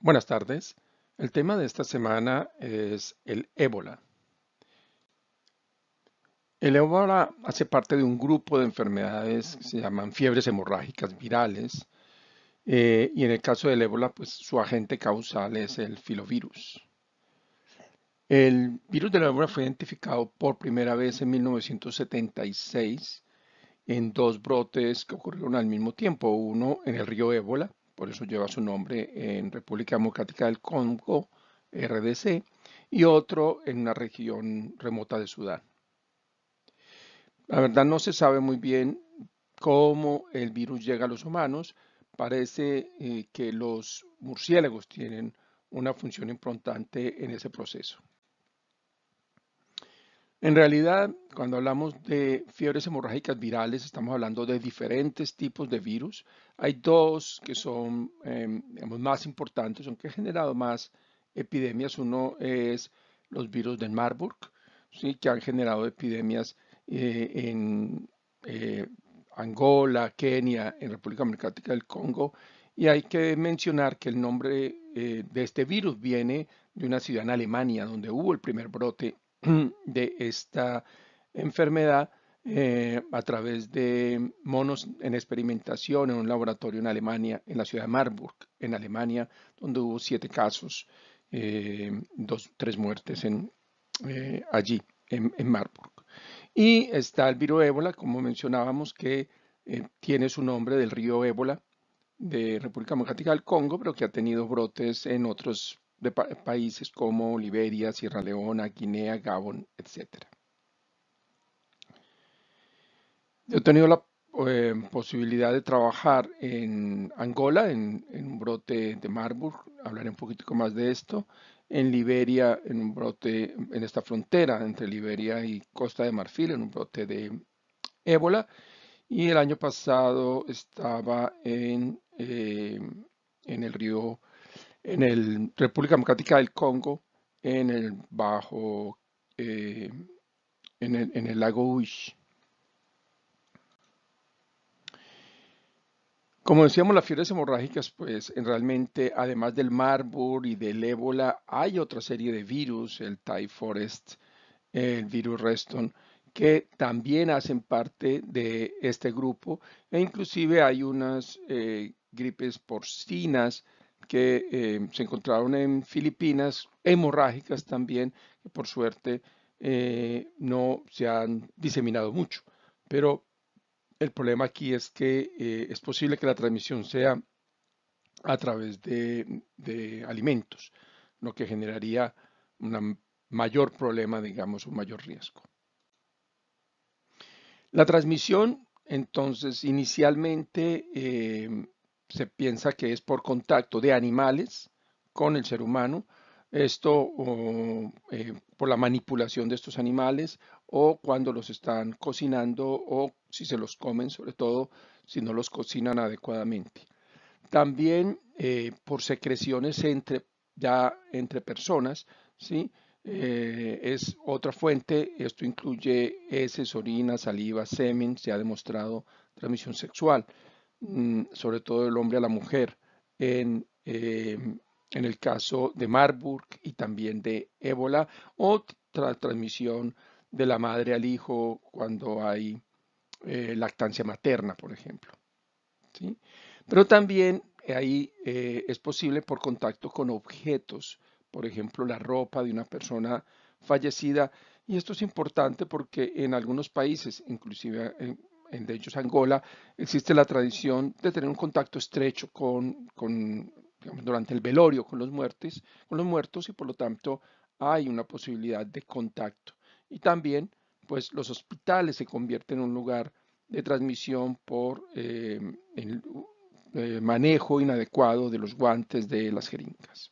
Buenas tardes. El tema de esta semana es el ébola. El ébola hace parte de un grupo de enfermedades que se llaman fiebres hemorrágicas virales eh, y en el caso del ébola pues su agente causal es el filovirus. El virus del ébola fue identificado por primera vez en 1976 en dos brotes que ocurrieron al mismo tiempo, uno en el río Ébola por eso lleva su nombre en República Democrática del Congo, RDC, y otro en una región remota de Sudán. La verdad no se sabe muy bien cómo el virus llega a los humanos. Parece eh, que los murciélagos tienen una función importante en ese proceso. En realidad, cuando hablamos de fiebres hemorrágicas virales, estamos hablando de diferentes tipos de virus. Hay dos que son em, más importantes, aunque que han generado más epidemias. Uno es los virus del Marburg, que han generado epidemias eh, en eh, Angola, Kenia, en República Democrática del Congo. Y hay que mencionar que el nombre eh, de este virus viene de una ciudad en Alemania, donde hubo el primer brote de esta enfermedad eh, a través de monos en experimentación en un laboratorio en Alemania, en la ciudad de Marburg, en Alemania, donde hubo siete casos, eh, tres muertes eh, allí, en, Marburg. Y está el virus ébola, como mencionábamos, que tiene su nombre del río ébola de República Democrática del Congo, pero que ha tenido brotes en otros países como Liberia, Sierra Leona, Guinea, Gabón, etcétera. Yo he tenido la eh, posibilidad de trabajar en Angola, en, un brote de Marburg, hablaré un poquito más de esto, en Liberia, en un brote, en esta frontera entre Liberia y Costa de Marfil, en un brote de ébola, y el año pasado estaba en, eh, en el río, en la República Democrática del Congo, en el bajo, eh, en, en el lago Uish Como decíamos, las fiebres hemorrágicas, pues realmente, además del Marburg y del ébola, hay otra serie de virus, el Thai Forest, el virus Reston, que también hacen parte de este grupo. E inclusive hay unas eh, gripes porcinas que eh, se encontraron en Filipinas, hemorrágicas también, que por suerte eh, no se han diseminado mucho. Pero el problema aquí es que eh, es posible que la transmisión sea a través de, alimentos, lo que generaría un mayor problema, digamos, un mayor riesgo. La transmisión, entonces, inicialmente eh, se piensa que es por contacto de animales con el ser humano esto eh, por la manipulación de estos animales o cuando los están cocinando o si se los comen, sobre todo si no los cocinan adecuadamente. También eh, por secreciones entre, ya entre personas, ¿sí? Eh, es otra fuente, esto incluye heces, orina, saliva, semen, se ha demostrado transmisión sexual, mm, sobre todo del hombre a la mujer, en, em, en el caso de Marburg y también de ébola, o transmisión de la madre al hijo cuando hay eh, lactancia materna, por ejemplo. Pero también ahí eh, es posible por contacto con objetos, por ejemplo, la ropa de una persona fallecida. Y esto es importante porque en algunos países, inclusive eh, en, de Angola, existe la tradición de tener un contacto estrecho con, con durante el velorio con los, con los muertos y por lo tanto hay una posibilidad de contacto. Y también, pues los hospitales se convierten en un lugar de transmisión por eh, el eh, manejo inadecuado de los guantes de las jeringas.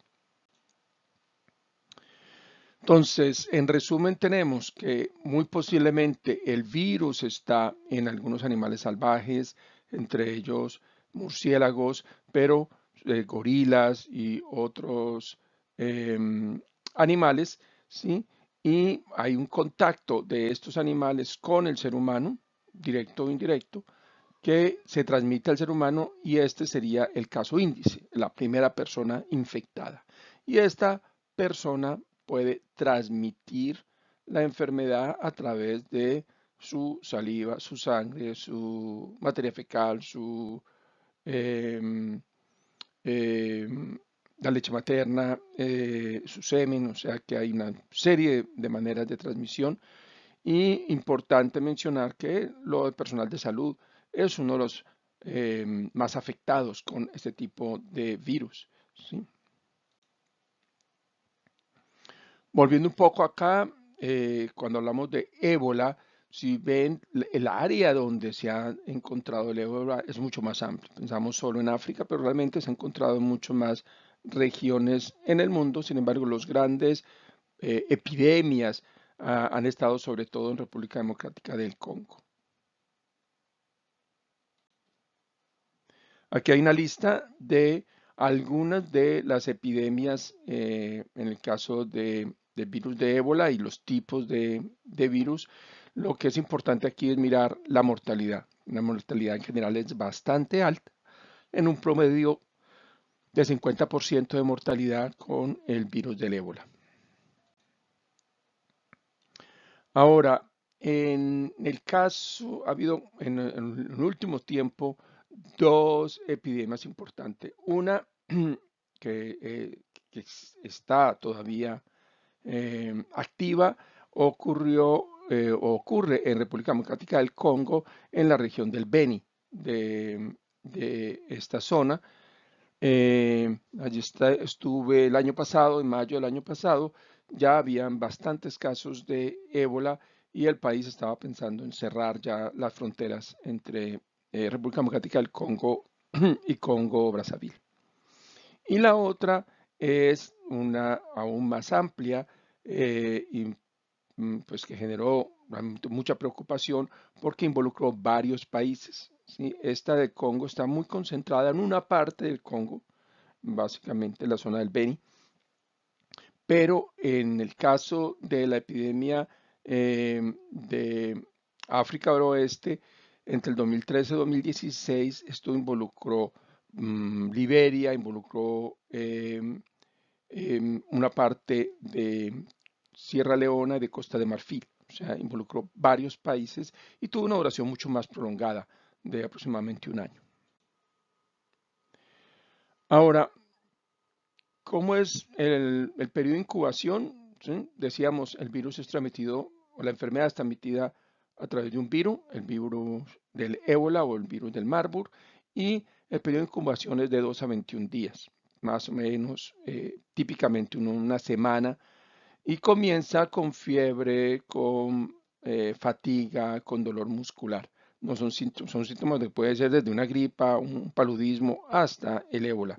Entonces, en resumen, tenemos que muy posiblemente el virus está en algunos animales salvajes, entre ellos murciélagos, pero eh, gorilas y otros em, animales, ¿sí? Y hay un contacto de estos animales con el ser humano, directo o indirecto, que se transmite al ser humano y este sería el caso índice, la primera persona infectada. Y esta persona puede transmitir la enfermedad a través de su saliva, su sangre, su materia fecal, su em, eh, la leche materna, eh, su semen, o sea que hay una serie de maneras de transmisión. Y importante mencionar que lo personal de salud es uno de los eh, más afectados con este tipo de virus. Volviendo un poco acá, cuando hablamos de ébola, si ven, el área donde se ha encontrado el ébola es mucho más amplio. Pensamos solo en África, pero realmente se ha encontrado en mucho más regiones en el mundo. Sin embargo, las grandes eh, epidemias ah, han estado sobre todo en República Democrática del Congo. Aquí hay una lista de algunas de las epidemias eh, en el caso de, virus de ébola y los tipos de virus. Lo que es importante aquí es mirar la mortalidad. La mortalidad en general es bastante alta, en un promedio de 50% de mortalidad con el virus del ébola. Ahora, en el caso, ha habido en el último tiempo dos epidemias importantes. Una que, eh, está todavía eh, activa ocurrió eh, ocurre en República Democrática del Congo, en la región del Beni, de, esta zona. Eh, allí estuve el año pasado, en mayo del año pasado, ya habían bastantes casos de ébola y el país estaba pensando en cerrar ya las fronteras entre eh, República Democrática del Congo y Congo Brazzaville. Y la otra es una aún más amplia eh, Mm, pues que generó mucha preocupación porque involucró varios países. Esta del Congo está muy concentrada en una parte del Congo, básicamente la zona del Beni, pero en el caso de la epidemia em, de África del Oeste, entre el 2013 y 2016, esto involucró mm, Liberia, involucró em, em, una parte de Sierra Leona y de Costa de Marfil. O sea, involucró varios países y tuvo una duración mucho más prolongada, de aproximadamente un año. Ahora, ¿cómo es el, periodo de incubación? Decíamos, el virus es transmitido, o la enfermedad es transmitida a través de un virus, el virus del ébola o el virus del Marburg, y el periodo de incubación es de 2 a 21 días, más o menos, eh, típicamente una semana y comienza con fiebre, con eh, fatiga, con dolor muscular. No son, síntomas, son síntomas que pueden ser desde una gripa, un paludismo, hasta el ébola.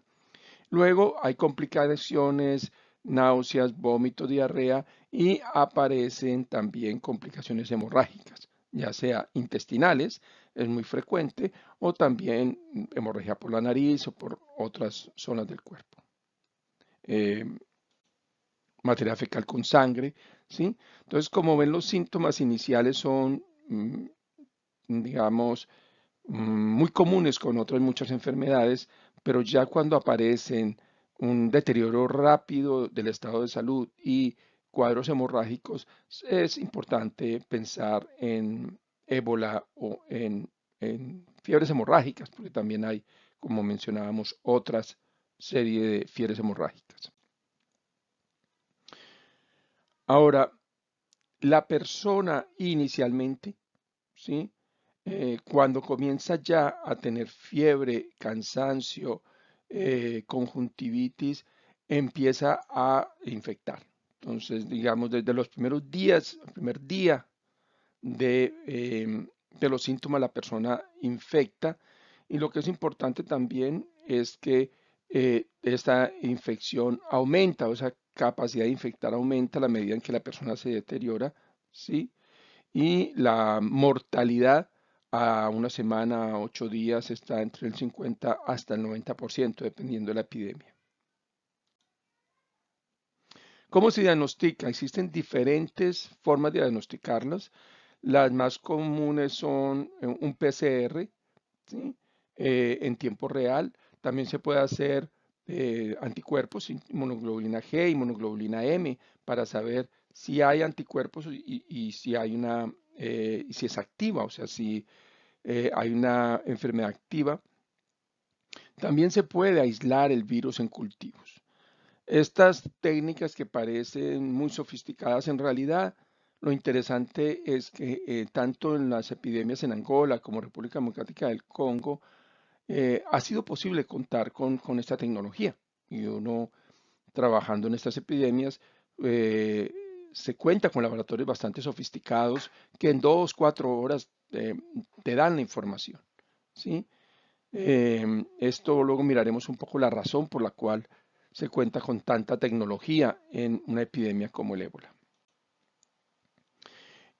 Luego hay complicaciones, náuseas, vómito, diarrea y aparecen también complicaciones hemorrágicas, ya sea intestinales, es muy frecuente, o también hemorragia por la nariz o por otras zonas del cuerpo. Eh, materia fecal con sangre, ¿sí? Entonces, como ven, los síntomas iniciales son, mm, digamos, mm, muy comunes con otras muchas enfermedades, pero ya cuando aparecen un deterioro rápido del estado de salud y cuadros hemorrágicos, es importante pensar en ébola o en, fiebres hemorrágicas, porque también hay, como mencionábamos, otras serie de fiebres hemorrágicas. Ahora, la persona inicialmente, ¿sí? Eh, cuando comienza ya a tener fiebre, cansancio, eh, conjuntivitis, empieza a infectar. Entonces, digamos, desde los primeros días, el primer día de, em, de los síntomas, la persona infecta. Y lo que es importante también es que eh, esta infección aumenta, o sea, capacidad de infectar aumenta a la medida en que la persona se deteriora, ¿sí? Y la mortalidad a una semana, a ocho días, está entre el 50 hasta el 90%, dependiendo de la epidemia. ¿Cómo se diagnostica? Existen diferentes formas de diagnosticarlas. Las más comunes son eh, un PCR ¿sí? Eh, en tiempo real. También se puede hacer eh, anticuerpos, monoglobulina G y monoglobulina M, para saber si hay anticuerpos y, si hay una, eh, si es activa, o sea, si eh, hay una enfermedad activa. También se puede aislar el virus en cultivos. Estas técnicas que parecen muy sofisticadas en realidad, lo interesante es que tanto en las epidemias en Angola como República Democrática del Congo eh, ha sido posible contar con, esta tecnología. Y uno trabajando en estas epidemias eh, se cuenta con laboratorios bastante sofisticados que en dos, cuatro horas eh, te dan la información. ¿sí? Em, esto luego miraremos un poco la razón por la cual se cuenta con tanta tecnología en una epidemia como el ébola.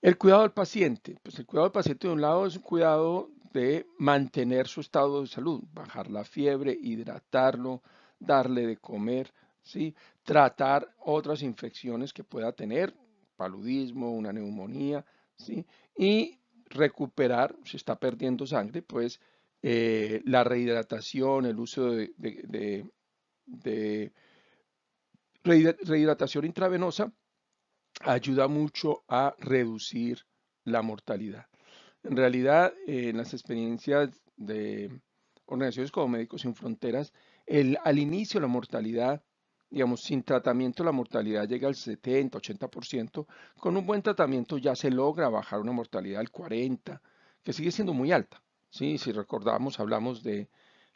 El cuidado del paciente. Pues el cuidado del paciente de un lado es un cuidado de mantener su estado de salud, bajar la fiebre, hidratarlo, darle de comer, ¿sí? tratar otras infecciones que pueda tener, paludismo, una neumonía, ¿sí? y recuperar, si está perdiendo sangre, pues eh, la rehidratación, el uso de, de, de, rehidratación intravenosa ayuda mucho a reducir la mortalidad. En realidad, eh, en las experiencias de organizaciones como Médicos Sin Fronteras, al inicio la mortalidad, digamos, sin tratamiento la mortalidad llega al 70, 80%, con un buen tratamiento ya se logra bajar una mortalidad al 40%, que sigue siendo muy alta. Si recordamos, hablamos de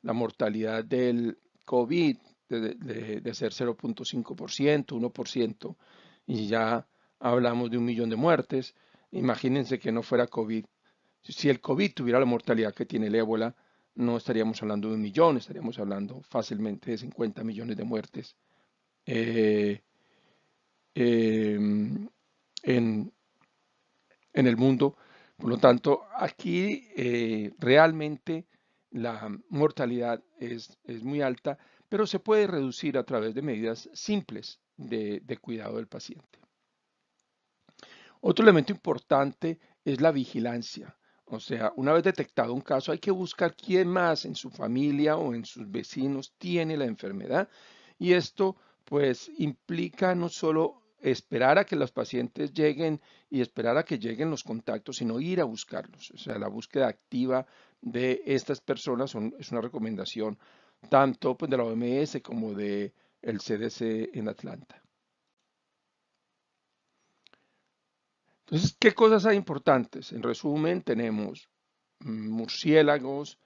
la mortalidad del COVID de, de, de ser 0.5%, 1%, y ya hablamos de un millón de muertes. Imagínense que no fuera COVID, si el COVID tuviera la mortalidad que tiene el ébola, no estaríamos hablando de un millón, estaríamos hablando fácilmente de 50 millones de muertes eh, em, en, el mundo. Por lo tanto, aquí eh, realmente la mortalidad es, muy alta, pero se puede reducir a través de medidas simples de, de cuidado del paciente. Otro elemento importante es la vigilancia. O sea, una vez detectado un caso, hay que buscar quién más en su familia o en sus vecinos tiene la enfermedad. Y esto pues implica no solo esperar a que los pacientes lleguen y esperar a que lleguen los contactos, sino ir a buscarlos. O sea, la búsqueda activa de estas personas es una recomendación tanto pues, de la OMS como de CDC en Atlanta. Entonces, ¿qué cosas hay importantes? En resumen, tenemos mm, murciélagos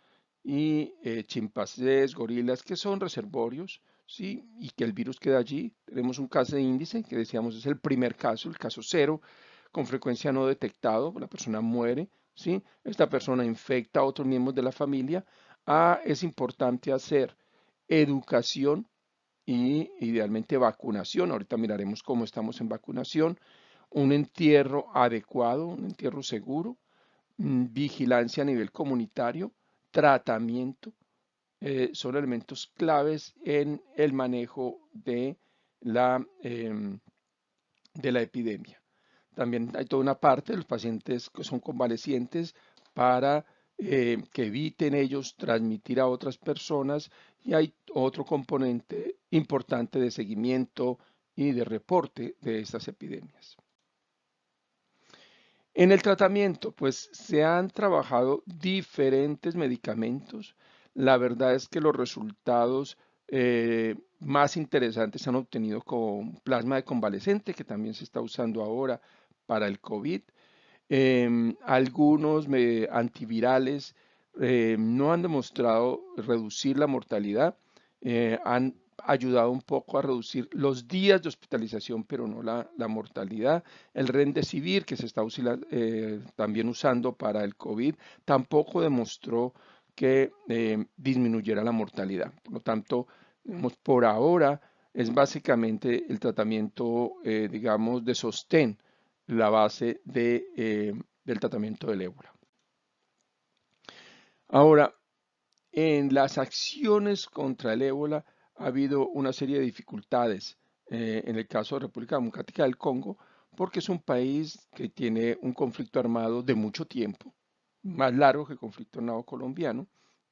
y eh, chimpancés, gorilas, que son reservorios, ¿sí? y que el virus queda allí. Tenemos un caso de índice, que decíamos es el primer caso, el caso cero, con frecuencia no detectado, la persona muere, ¿sí? esta persona infecta a otros miembros de la familia. Ah, es importante hacer educación y idealmente vacunación. Ahorita miraremos cómo estamos en vacunación un entierro adecuado, un entierro seguro, mm, vigilancia a nivel comunitario, tratamiento, eh, son elementos claves en el manejo de la, em, de la epidemia. También hay toda una parte de los pacientes que son convalecientes para eh, que eviten ellos transmitir a otras personas y hay otro componente importante de seguimiento y de reporte de estas epidemias. En el tratamiento, pues se han trabajado diferentes medicamentos. La verdad es que los resultados eh, más interesantes se han obtenido con plasma de convalescente, que también se está usando ahora para el COVID. Em, algunos antivirales eh, no han demostrado reducir la mortalidad, eh, han ayudado un poco a reducir los días de hospitalización, pero no la, mortalidad. El Remdesivir, que se está eh, también usando para el COVID, tampoco demostró que eh, disminuyera la mortalidad. Por lo tanto, por ahora es básicamente el tratamiento, eh, digamos, de sostén, la base del tratamiento del ébola. Ahora, en las acciones contra el ébola, ha habido una serie de dificultades eh, en el caso de República Democrática del Congo, porque es un país que tiene un conflicto armado de mucho tiempo, más largo que el conflicto armado colombiano,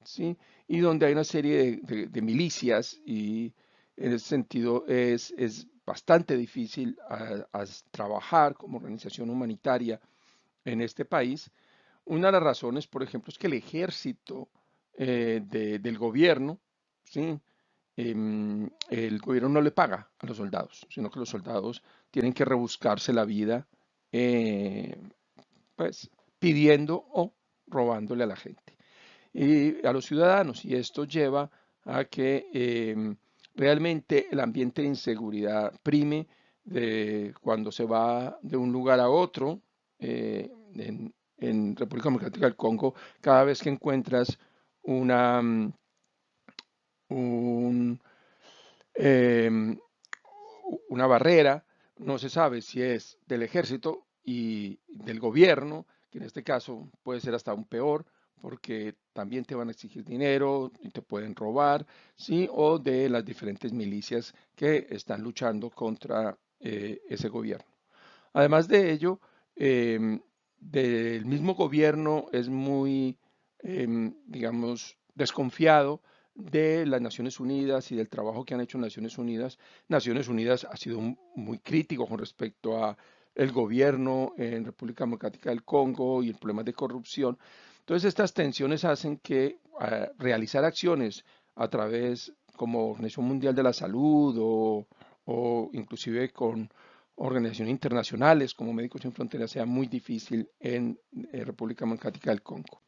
¿sí? y donde hay una serie de, milicias y en ese sentido es, es bastante difícil trabajar como organización humanitaria en este país. Una de las razones, por ejemplo, es que el ejército eh, del gobierno, ¿sí? Em, el gobierno no le paga a los soldados, sino que los soldados tienen que rebuscarse la vida, eh, pues pidiendo o robándole a la gente, y a los ciudadanos. Y esto lleva a que em, realmente el ambiente de inseguridad prime de cuando se va de un lugar a otro. Eh, en República Democrática del Congo, cada vez que encuentras una mm, Em, una barrera, no se sabe si es del ejército y del gobierno, que en este caso puede ser hasta un peor, porque también te van a exigir dinero y te pueden robar, ¿sí? o de las diferentes milicias que están luchando contra eh, ese gobierno. Además de ello, el em, del mismo gobierno es muy, em, digamos, desconfiado de las Naciones Unidas y del trabajo que han hecho Naciones Unidas. Naciones Unidas ha sido muy crítico con respecto a el gobierno en República Democrática del Congo y el problema de corrupción. Entonces estas tensiones hacen que ah, realizar acciones a través como Organización Mundial de la Salud o, o inclusive con organizaciones internacionales como Médicos Sin Fronteras sea muy difícil en República Democrática del Congo.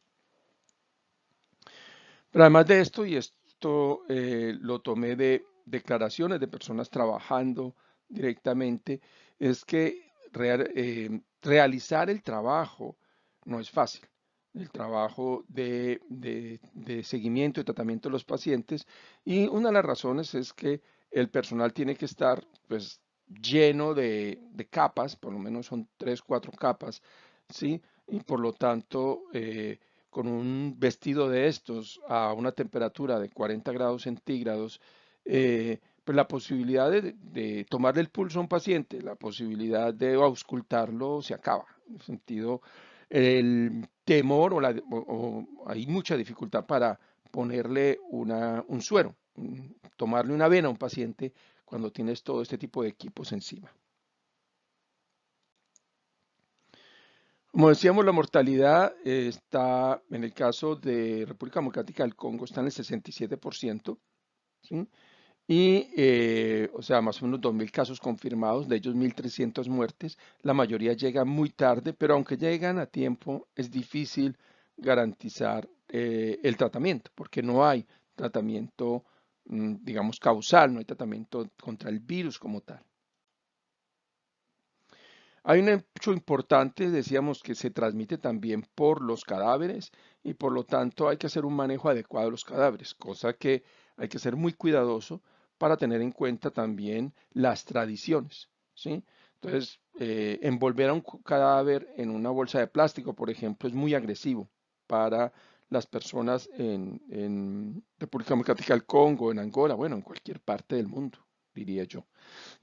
Pero además de esto, y esto esto eh, lo tomé de declaraciones de personas trabajando directamente. Es que eh, realizar el trabajo no es fácil. El trabajo de, seguimiento y tratamiento de los pacientes. Y una de las razones es que el personal tiene que estar pues, lleno de, capas, por lo menos son tres, cuatro capas, ¿sí? Y por lo tanto, eh, con un vestido de estos a una temperatura de 40 grados centígrados, eh, pues la posibilidad de, tomarle el pulso a un paciente, la posibilidad de auscultarlo se acaba. En el sentido, el temor o, hay mucha dificultad para ponerle un suero, mm, tomarle una vena a un paciente cuando tienes todo este tipo de equipos encima. Como decíamos, la mortalidad eh, está, en el caso de República Democrática del Congo, está en el 67%. Y, eh, o sea, más o menos 2.000 casos confirmados, de ellos 1.300 muertes. La mayoría llega muy tarde, pero aunque llegan a tiempo, es difícil garantizar eh, el tratamiento, porque no hay tratamiento, mm, digamos, causal, no hay tratamiento contra el virus como tal. Hay un hecho importante, decíamos que se transmite también por los cadáveres y por lo tanto hay que hacer un manejo adecuado de los cadáveres, cosa que hay que ser muy cuidadoso para tener en cuenta también las tradiciones. ¿sí? Entonces, eh, envolver a un cadáver en una bolsa de plástico, por ejemplo, es muy agresivo para las personas en, en República Democrática del Congo, en Angola, bueno, en cualquier parte del mundo diría yo.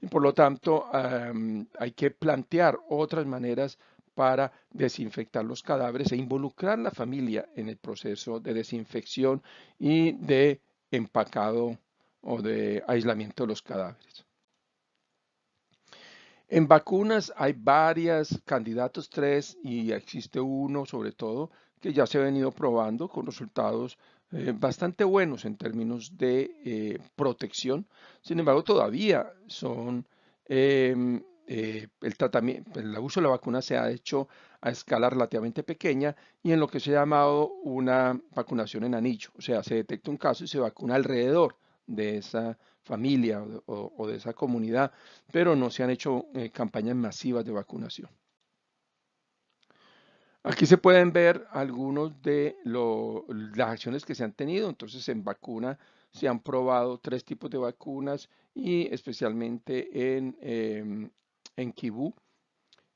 Y por lo tanto, hay que plantear otras maneras para desinfectar los cadáveres e involucrar a la familia en el proceso de desinfección y de empacado o de aislamiento de los cadáveres. En vacunas hay varias candidatos, tres, y existe uno sobre todo que ya se ha venido probando con resultados eh, bastante buenos en términos de eh, protección. Sin embargo, todavía son em, eh, el tratamiento, el abuso de la vacuna se ha hecho a escala relativamente pequeña y en lo que se ha llamado una vacunación en anillo. O sea, se detecta un caso y se vacuna alrededor de esa familia o de esa comunidad, pero no se han hecho campañas masivas de vacunación. Aquí se pueden ver algunas de las acciones que se han tenido. Entonces, en vacuna se han probado tres tipos de vacunas y especialmente en, Kibú, em,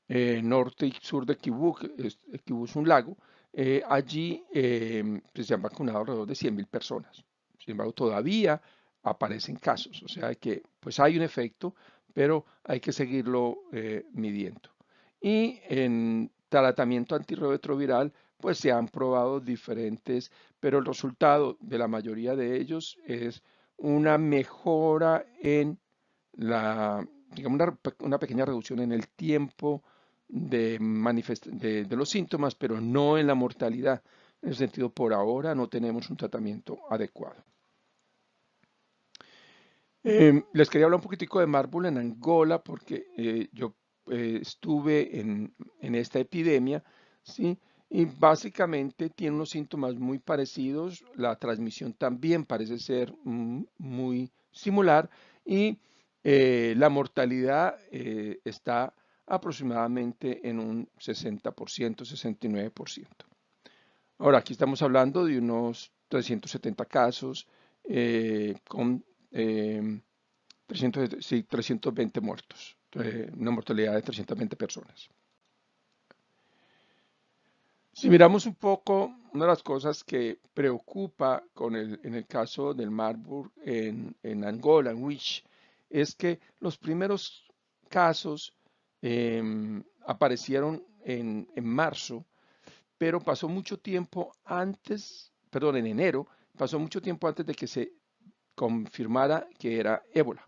eh, norte y sur de Kibú. Kibú es un lago. Eh, allí em, pues, se han vacunado alrededor de 100.000 personas. Sin embargo, todavía aparecen casos. O sea que pues hay un efecto, pero hay que seguirlo eh, midiendo. Y en tratamiento antirretroviral, pues se han probado diferentes, pero el resultado de la mayoría de ellos es una mejora en la, digamos, una, pequeña reducción en el tiempo de, los síntomas, pero no en la mortalidad. En ese sentido, por ahora no tenemos un tratamiento adecuado. Em, les quería hablar un poquitico de mármol en Angola porque eh, yo eh, estuve en, esta epidemia, ¿sí? Y básicamente tiene unos síntomas muy parecidos, la transmisión también parece ser muy similar y eh, la mortalidad eh, está aproximadamente en un 60%, 69%. Ahora, aquí estamos hablando de unos 370 casos con 320 muertos una mortalidad de 320 personas. Si miramos un poco, una de las cosas que preocupa con el, en el caso del Marburg en, Angola, en Wich, es que los primeros casos em, aparecieron en, en, marzo, pero pasó mucho tiempo antes, perdón, en enero, pasó mucho tiempo antes de que se confirmara que era ébola,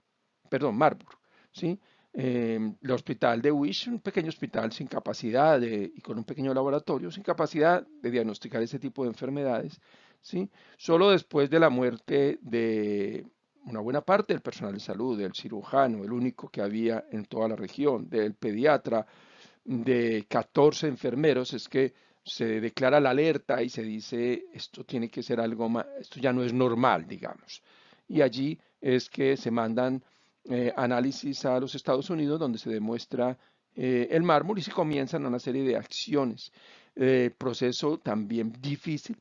perdón, Marburg, ¿sí? Em, el hospital de Wish, un pequeño hospital sin capacidad y con un pequeño laboratorio, sin capacidad de diagnosticar ese tipo de enfermedades, ¿sí? solo después de la muerte de una buena parte del personal de salud, del cirujano, el único que había en toda la región, del pediatra, de 14 enfermeros, es que se declara la alerta y se dice esto tiene que ser algo más, esto ya no es normal, digamos. Y allí es que se mandan eh, análisis a los Estados Unidos donde se demuestra eh, el mármol y se comienzan una serie de acciones. Eh, proceso también difícil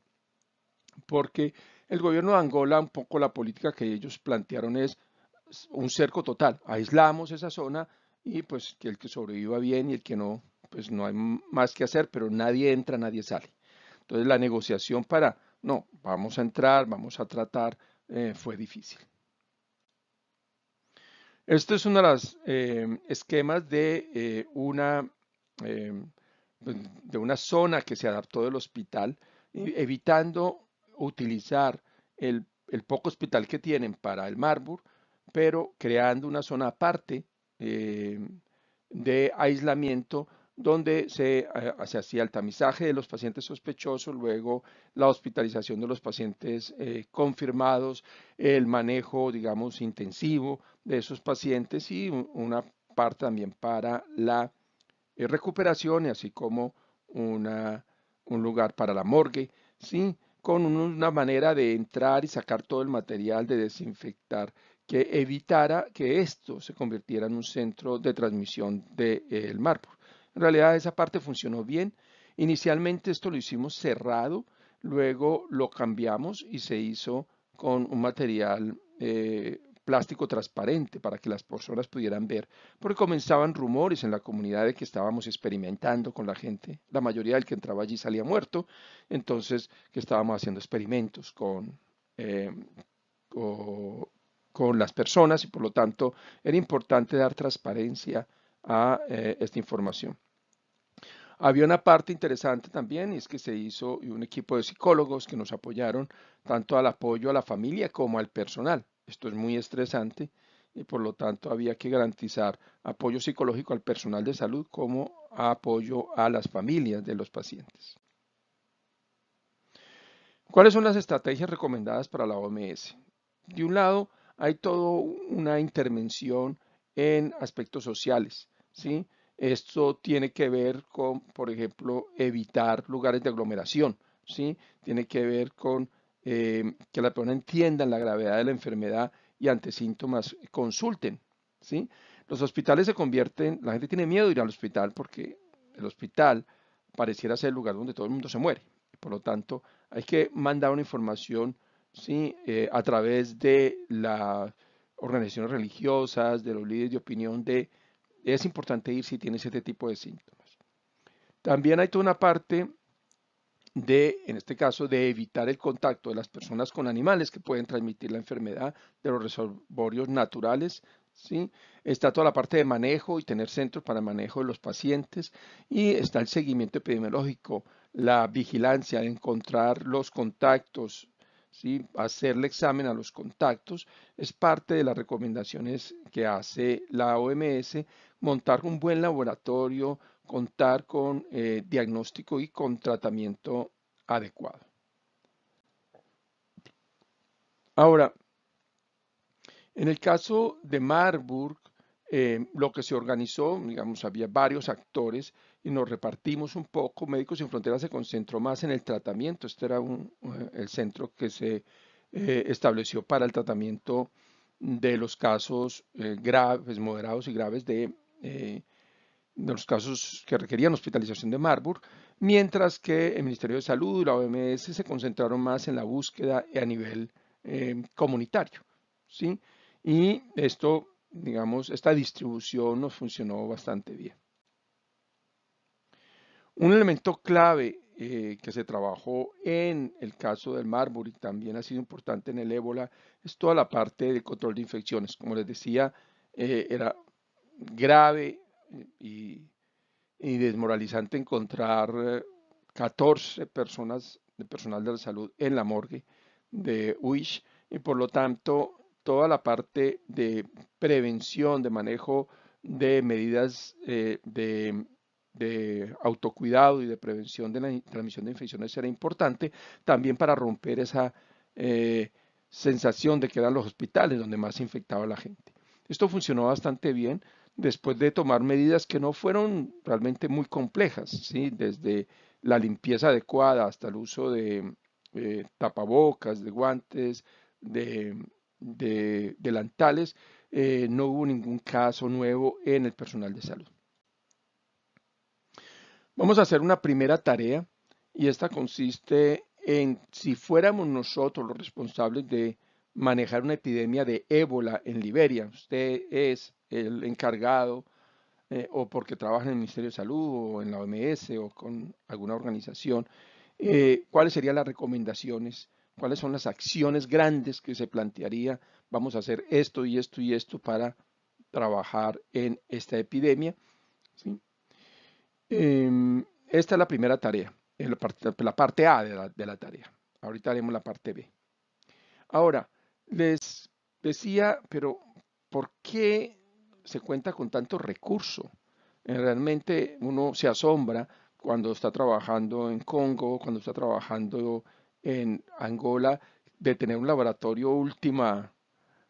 porque el gobierno de Angola, un poco la política que ellos plantearon es un cerco total, aislamos esa zona y pues que el que sobreviva bien y el que no, pues no hay más que hacer, pero nadie entra, nadie sale. Entonces la negociación para, no, vamos a entrar, vamos a tratar, fue difícil. Este es uno de los em, esquemas de, eh, una, em, pues, de una zona que se adaptó del hospital, evitando utilizar el, el poco hospital que tienen para el Marburg, pero creando una zona aparte em, de aislamiento donde se, eh, hacía el tamizaje de los pacientes sospechosos, luego la hospitalización de los pacientes eh, confirmados, el manejo, digamos, intensivo de esos pacientes y una parte también para la eh, recuperación así como un lugar para la morgue, ¿sí? con una manera de entrar y sacar todo el material, de desinfectar, que evitara que esto se convirtiera en un centro de transmisión del de, en realidad esa parte funcionó bien. Inicialmente esto lo hicimos cerrado, luego lo cambiamos y se hizo con un material eh, plástico transparente para que las personas pudieran ver, porque comenzaban rumores en la comunidad de que estábamos experimentando con la gente. La mayoría del que entraba allí salía muerto, entonces que estábamos haciendo experimentos con, eh, con las personas y por lo tanto era importante dar transparencia a eh, esta información. Había una parte interesante también, y es que se hizo un equipo de psicólogos que nos apoyaron tanto al apoyo a la familia como al personal. Esto es muy estresante y por lo tanto había que garantizar apoyo psicológico al personal de salud como apoyo a las familias de los pacientes. ¿Cuáles son las estrategias recomendadas para la OMS? De un lado, hay toda una intervención en aspectos sociales. ¿sí? Esto tiene que ver con, por ejemplo, evitar lugares de aglomeración, ¿sí? Tiene que ver con eh, que la persona entienda la gravedad de la enfermedad y ante síntomas consulten, ¿sí? Los hospitales se convierten, la gente tiene miedo de ir al hospital porque el hospital pareciera ser el lugar donde todo el mundo se muere. Por lo tanto, hay que mandar una información ¿sí? Eh, a través de las organizaciones religiosas, de los líderes de opinión de es importante ir si tienes este tipo de síntomas. También hay toda una parte de, en este caso, de evitar el contacto de las personas con animales que pueden transmitir la enfermedad de los reservorios naturales. ¿sí? Está toda la parte de manejo y tener centros para manejo de los pacientes y está el seguimiento epidemiológico, la vigilancia, encontrar los contactos, ¿sí? hacerle examen a los contactos, es parte de las recomendaciones que hace la OMS montar un buen laboratorio, contar con eh, diagnóstico y con tratamiento adecuado. Ahora, en el caso de Marburg, eh, lo que se organizó, digamos, había varios actores y nos repartimos un poco. Médicos Sin Fronteras se concentró más en el tratamiento. Este era eh, el centro que se estableció para el tratamiento de los casos graves, moderados y graves de eh, de los casos que requerían hospitalización de Marburg, mientras que el Ministerio de Salud y la OMS se concentraron más en la búsqueda a nivel eh, comunitario. ¿sí? Y esto, digamos, esta distribución nos funcionó bastante bien. Un elemento clave eh, que se trabajó en el caso del Marburg y también ha sido importante en el ébola es toda la parte del control de infecciones. Como les decía, era grave y, desmoralizante encontrar 14 eh, personas de personal de la salud en la morgue de UISH y por lo tanto toda la parte de prevención, de manejo de medidas eh, de, autocuidado y de prevención de la transmisión de infecciones era importante también para romper esa eh, sensación de que eran los hospitales donde más se infectaba la gente. Esto funcionó bastante bien después de tomar medidas que no fueron realmente muy complejas, desde la limpieza adecuada hasta el uso de eh, tapabocas, de guantes, de, delantales, eh, no hubo ningún caso nuevo en el personal de salud. Vamos a hacer una primera tarea y esta consiste en si fuéramos nosotros los responsables de manejar una epidemia de ébola en Liberia. Usted es el encargado eh, o porque trabaja en el Ministerio de Salud o en la OMS o con alguna organización, eh, cuáles serían las recomendaciones, cuáles son las acciones grandes que se plantearía, vamos a hacer esto y esto y esto para trabajar en esta epidemia. ¿sí? Em, esta es la primera tarea, la parte, A de la, de la tarea. Ahorita haremos la parte B. Ahora, les decía, pero ¿por qué se cuenta con tanto recurso. Eh, realmente uno se asombra cuando está trabajando en Congo, cuando está trabajando en Angola, de tener un laboratorio última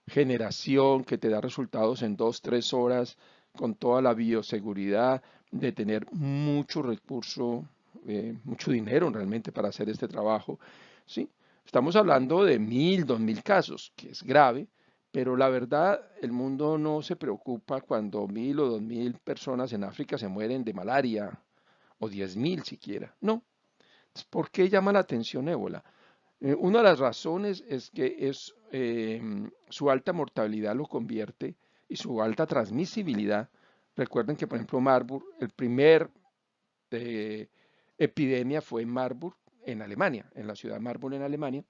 generación que te da resultados en dos, tres horas con toda la bioseguridad, de tener mucho recurso, eh, mucho dinero realmente para hacer este trabajo. ¿sí? Estamos hablando de mil, dos mil casos, que es grave, pero la verdad, el mundo no se preocupa cuando mil o dos mil personas en África se mueren de malaria, o diez mil siquiera. No. ¿Por qué llama la atención ébola? Eh, una de las razones es que es, em, su alta mortalidad lo convierte y su alta transmisibilidad. Recuerden que, por ejemplo, Marburg, el primer eh, epidemia fue en Marburg, en Alemania, en la ciudad de Marburg, en Alemania,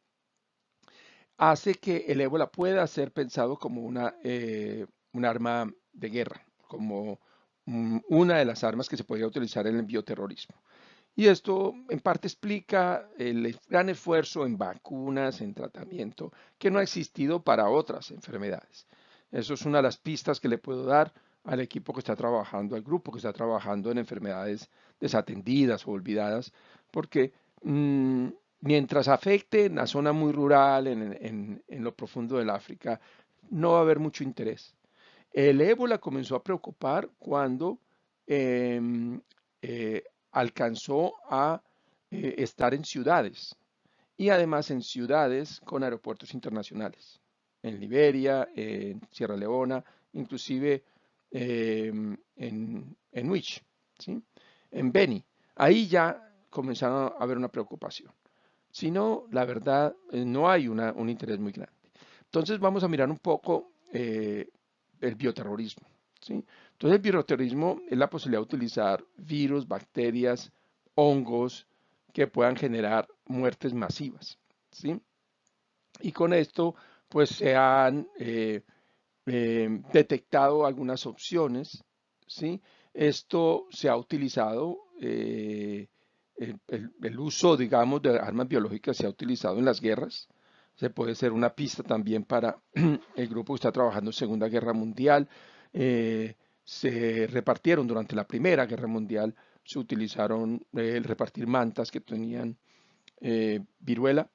hace que el ébola pueda ser pensado como una, eh, un arma de guerra, como mm, una de las armas que se podría utilizar en el bioterrorismo. Y esto en parte explica el gran esfuerzo en vacunas, en tratamiento, que no ha existido para otras enfermedades. Eso es una de las pistas que le puedo dar al equipo que está trabajando, al grupo que está trabajando en enfermedades desatendidas o olvidadas, porque mm, mientras afecte en la zona muy rural, en, lo profundo del África, no va a haber mucho interés. El ébola comenzó a preocupar cuando em, eh, alcanzó a eh, estar en ciudades y además en ciudades con aeropuertos internacionales, en Liberia, en Sierra Leona, inclusive em, en, Wich, en Beni. Ahí ya comenzaron a haber una preocupación. Si no, la verdad, eh, no hay un interés muy grande. Entonces vamos a mirar un poco eh, el bioterrorismo. Entonces el bioterrorismo es la posibilidad de utilizar virus, bacterias, hongos que puedan generar muertes masivas. Y con esto, pues se han eh, detectado algunas opciones. Esto se ha utilizado el, uso, digamos, de armas biológicas se ha utilizado en las guerras. Se puede ser una pista también para el grupo que está trabajando en Segunda Guerra Mundial. Eh, se repartieron durante la Primera Guerra Mundial, se utilizaron eh, el repartir mantas que tenían eh, viruela,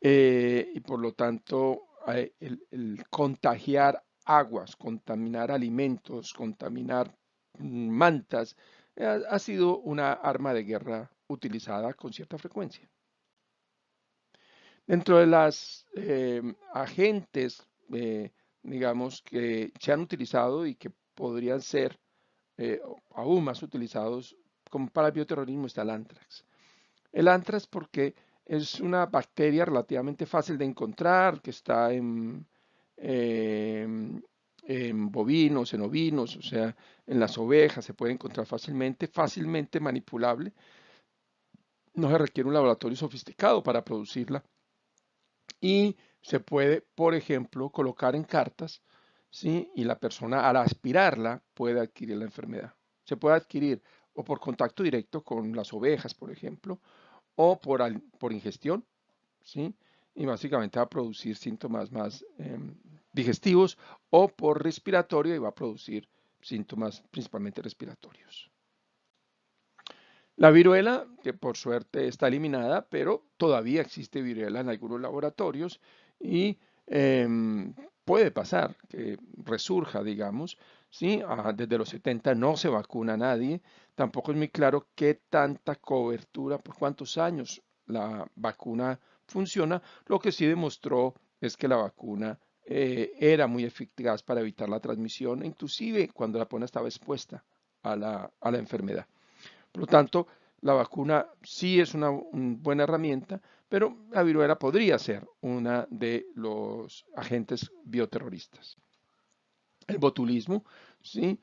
y por lo tanto el, el contagiar aguas, contaminar alimentos, contaminar mm, mantas, ha sido una arma de guerra utilizada con cierta frecuencia. Dentro de las eh, agentes, eh, digamos, que se han utilizado y que podrían ser eh, aún más utilizados como para el bioterrorismo está el antrax. El antrax porque es una bacteria relativamente fácil de encontrar, que está en, em, en bovinos, en ovinos, o sea, en las ovejas, se puede encontrar fácilmente, fácilmente manipulable. No se requiere un laboratorio sofisticado para producirla. Y se puede, por ejemplo, colocar en cartas, ¿sí? Y la persona al aspirarla puede adquirir la enfermedad. Se puede adquirir o por contacto directo con las ovejas, por ejemplo, o por, por ingestión, ¿sí? Y básicamente va a producir síntomas más em, digestivos o por respiratorio y va a producir síntomas principalmente respiratorios. La viruela, que por suerte está eliminada, pero todavía existe viruela en algunos laboratorios y em, puede pasar que resurja, digamos, ¿sí? Ah, desde los 70 no se vacuna nadie, tampoco es muy claro qué tanta cobertura, por cuántos años la vacuna funciona, lo que sí demostró es que la vacuna eh, era muy eficaz para evitar la transmisión, e inclusive cuando la pone estaba expuesta a la, enfermedad. Por lo tanto, la vacuna sí es una, buena herramienta, pero la viruela podría ser una de los agentes bioterroristas. El botulismo, ¿sí?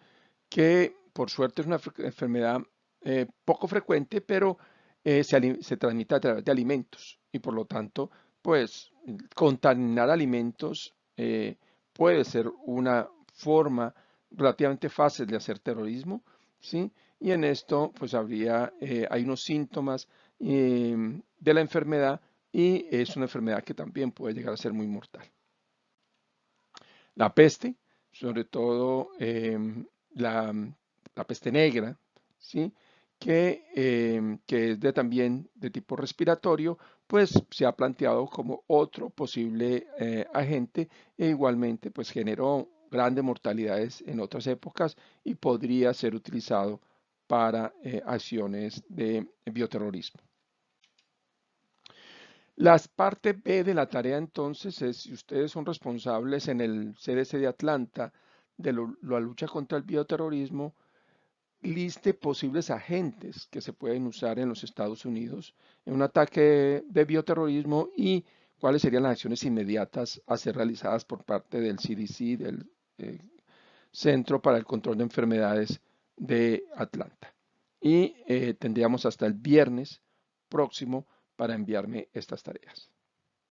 que por suerte es una enfermedad eh, poco frecuente, pero eh, se, se, transmite a través de alimentos y por lo tanto, pues contaminar alimentos eh, puede ser una forma relativamente fácil de hacer terrorismo, Y en esto, pues habría, eh, hay unos síntomas em, de la enfermedad y es una enfermedad que también puede llegar a ser muy mortal. La peste, sobre todo em, la, peste negra, em, Que, es también de tipo respiratorio, pues se ha planteado como otro posible eh, agente e igualmente pues generó grandes mortalidades en otras épocas y podría ser utilizado para eh, acciones de bioterrorismo. La parte B de la tarea entonces es si ustedes son responsables en el CDC de Atlanta de la lucha contra el bioterrorismo, liste posibles agentes que se pueden usar en los Estados Unidos en un ataque de bioterrorismo y cuáles serían las acciones inmediatas a ser realizadas por parte del CDC, del eh, Centro para el Control de Enfermedades de Atlanta. Y eh, tendríamos hasta el viernes próximo para enviarme estas tareas.